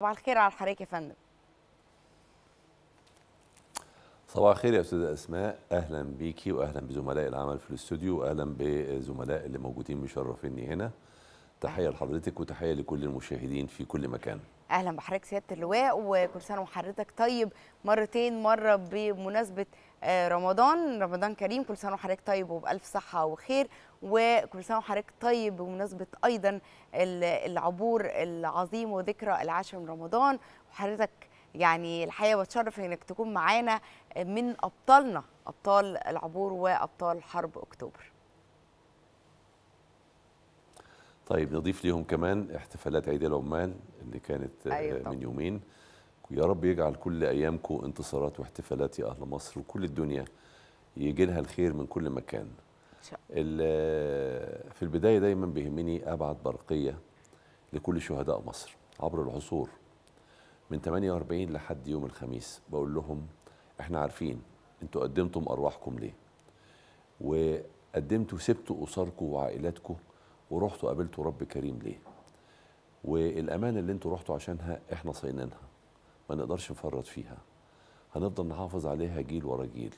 صباح الخير على حضرتك يا فندم صباح الخير يا استاذه اسماء اهلا بيكي واهلا بزملاء العمل في الاستوديو واهلا بزملاء اللي موجودين مشرفيني هنا تحيه لحضرتك وتحيه لكل المشاهدين في كل مكان اهلا بحضرتك سياده اللواء وكل سنه وحضرتك طيب مرتين مره بمناسبه آه، رمضان رمضان كريم كل سنه وحضرتك طيب وبالف صحه وخير وكل سنه وحضرتك طيب بمناسبه ايضا العبور العظيم وذكرى العاشر من رمضان وحضرتك يعني الحقيقه بتشرف انك تكون معانا من ابطالنا ابطال العبور وابطال حرب اكتوبر طيب نضيف ليهم كمان احتفالات عيد العمال اللي كانت آه، أيوة من يومين ويا رب يجعل كل أيامكم انتصارات واحتفالات يا أهل مصر وكل الدنيا يجي لها الخير من كل مكان آه، في البداية دايما بيهمني أبعت برقية لكل شهداء مصر عبر العصور من 48 لحد يوم الخميس بقول لهم احنا عارفين انتوا قدمتم أرواحكم ليه وقدمتوا سبتوا أسركم وعائلاتكم ورحتوا قابلتوا رب كريم ليه والأمانة اللي انتوا رحتوا عشانها احنا صينينها ما نقدرش نفرط فيها هنفضل نحافظ عليها جيل ورا جيل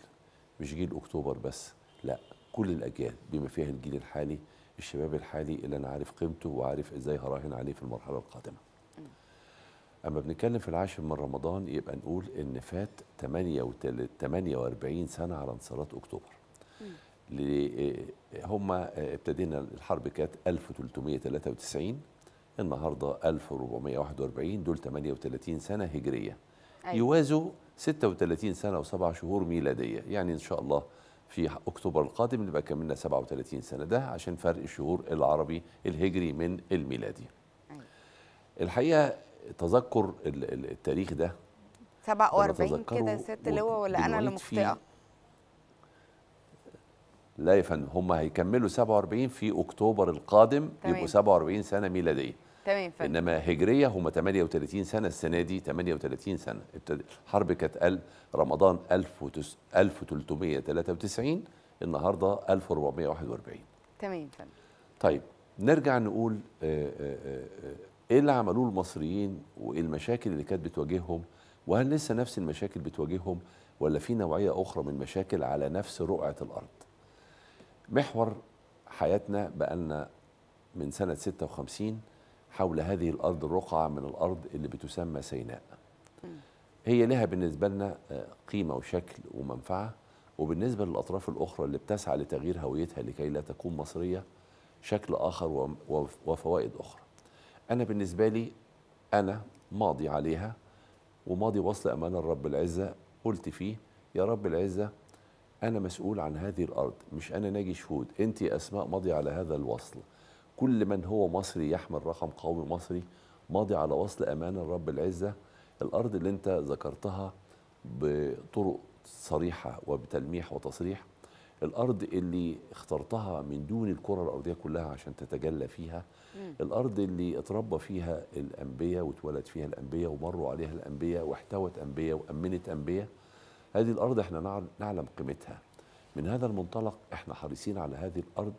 مش جيل اكتوبر بس لا كل الاجيال بما فيها الجيل الحالي الشباب الحالي اللي انا عارف قيمته وعارف ازاي هراهن عليه في المرحله القادمه اما بنتكلم في العاشر من رمضان يبقى نقول ان فات 48 سنه على انتصارات اكتوبر آه، هم آه، ابتدينا الحرب كانت 1393 النهاردة 1441 دول 38 سنة هجرية أيوة. يوازوا 36 سنة و7 شهور ميلادية يعني إن شاء الله في أكتوبر القادم نبقى كملنا 37 سنة ده عشان فرق الشهور العربي الهجري من الميلادي أيوة. الحقيقة تذكر التاريخ ده 47 كده ست لواء ولا أنا اللي مخطئة لا يا فندم هم هيكملوا 47 في اكتوبر القادم يبقوا 47 سنه ميلاديه تمام فهمت انما هجريه هم 38 سنه السنه دي 38 سنه ابتدت الحرب كانت رمضان 1393 النهارده 1441 تمام فهمت طيب نرجع نقول آه، آه، آه، ايه اللي عملوه المصريين وايه المشاكل اللي كانت بتواجههم وهل لسه نفس المشاكل بتواجههم ولا في نوعيه اخرى من مشاكل على نفس رقعه الارض محور حياتنا بقالنا من سنه 56 حول هذه الأرض الرقعة من الأرض اللي بتسمى سيناء هي لها بالنسبة لنا آه، قيمة وشكل ومنفعة وبالنسبة للأطراف الأخرى اللي بتسعى لتغيير هويتها لكي لا تكون مصرية شكل آخر وفوائد أخرى أنا بالنسبة لي أنا ماضي عليها وماضي وصل أمانة الرب العزة قلت فيه يا رب العزة أنا مسؤول عن هذه الأرض مش أنا ناجي شهود أنت أسماء ماضي على هذا الوصل كل من هو مصري يحمل رقم قومي مصري ماضي على وصل أمان الرب العزة الأرض اللي أنت ذكرتها بطرق صريحة وبتلميح وتصريح الأرض اللي اخترتها من دون الكرة الأرضية كلها عشان تتجلى فيها مم. الأرض اللي اتربى فيها الأنبياء واتولد فيها الأنبياء ومروا عليها الأنبياء واحتوت أنبياء وأمنت أنبياء هذه الأرض احنا نعلم قيمتها من هذا المنطلق احنا حريصين على هذه الأرض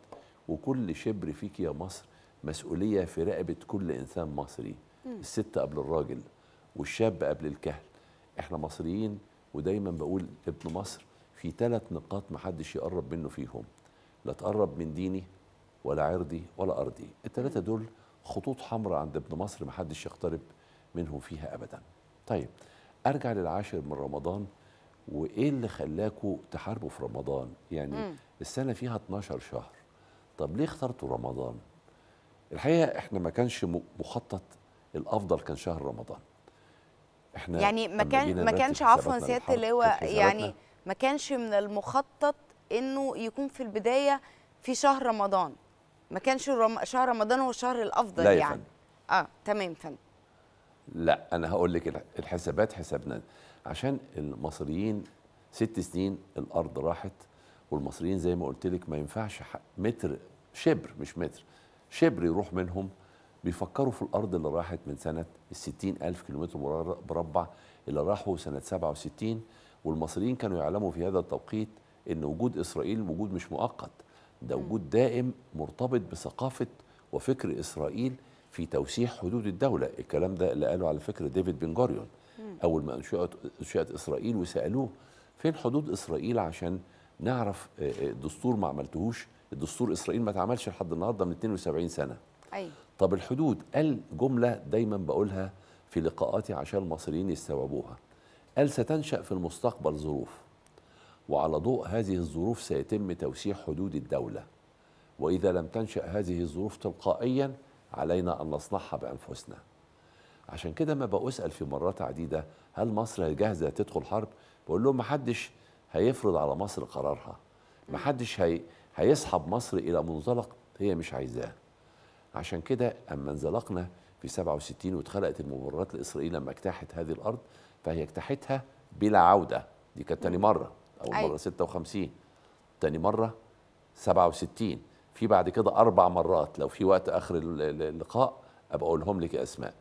وكل شبر فيك يا مصر مسؤولية في رقبة كل إنسان مصري الست قبل الراجل والشاب قبل الكهل احنا مصريين ودايما بقول ابن مصر في ثلاث نقاط محدش يقرب منه فيهم لا تقرب من ديني ولا عرضي ولا أرضي الثلاثة دول خطوط حمراء عند ابن مصر محدش يقترب منهم فيها أبدا طيب أرجع للعاشر من رمضان وإيه اللي خلاكوا تحاربوا في رمضان يعني مم. السنة فيها 12 شهر طب ليه اخترتوا رمضان الحقيقه احنا ما كانش مخطط الافضل كان شهر رمضان احنا يعني ما كان ما كانش عفوا سياده اللواء يعني ما كانش من المخطط انه يكون في البدايه في شهر رمضان ما كانش رم... شهر رمضان هو الشهر الافضل لا يعني فن. اه تمام فندم لا انا هقول لك الحسابات حسابنا عشان المصريين ست سنين الارض راحت والمصريين زي ما قلت لك ما ينفعش متر شبر مش متر شبر يروح منهم بيفكروا في الأرض اللي راحت من سنة ال ألف كيلومتر مربع اللي راحوا سنة 67 والمصريين كانوا يعلموا في هذا التوقيت أن وجود إسرائيل وجود مش مؤقت ده وجود دائم مرتبط بثقافة وفكر إسرائيل في توسيع حدود الدولة الكلام ده اللي قاله على فكرة ديفيد بن جوريون أول ما أنشئت إسرائيل وسألوه فين حدود إسرائيل عشان نعرف آه، آه، دستور ما عملتهوش الدستور اسرائيل ما اتعملش لحد النهارده من 72 سنه أي. طب الحدود قال جمله دايما بقولها في لقاءاتي عشان المصريين يستوعبوها قال ستنشا في المستقبل ظروف وعلى ضوء هذه الظروف سيتم توسيع حدود الدوله واذا لم تنشا هذه الظروف تلقائيا علينا ان نصنعها بانفسنا عشان كده ما بسال في مرات عديده هل مصر جاهزه تدخل حرب بقول لهم ما حدش هيفرض على مصر قرارها ما حدش هي هيسحب مصر الى منزلق هي مش عايزاه عشان كده اما انزلقنا في 67 واتخلقت المبررات لاسرائيل لما اجتاحت هذه الارض فهي اجتاحتها بلا عوده دي كانت تاني مره اول أيوة. مره 56 تاني مره 67 في بعد كده اربع مرات لو في وقت اخر اللقاء ابقى اقولهم لك اسماء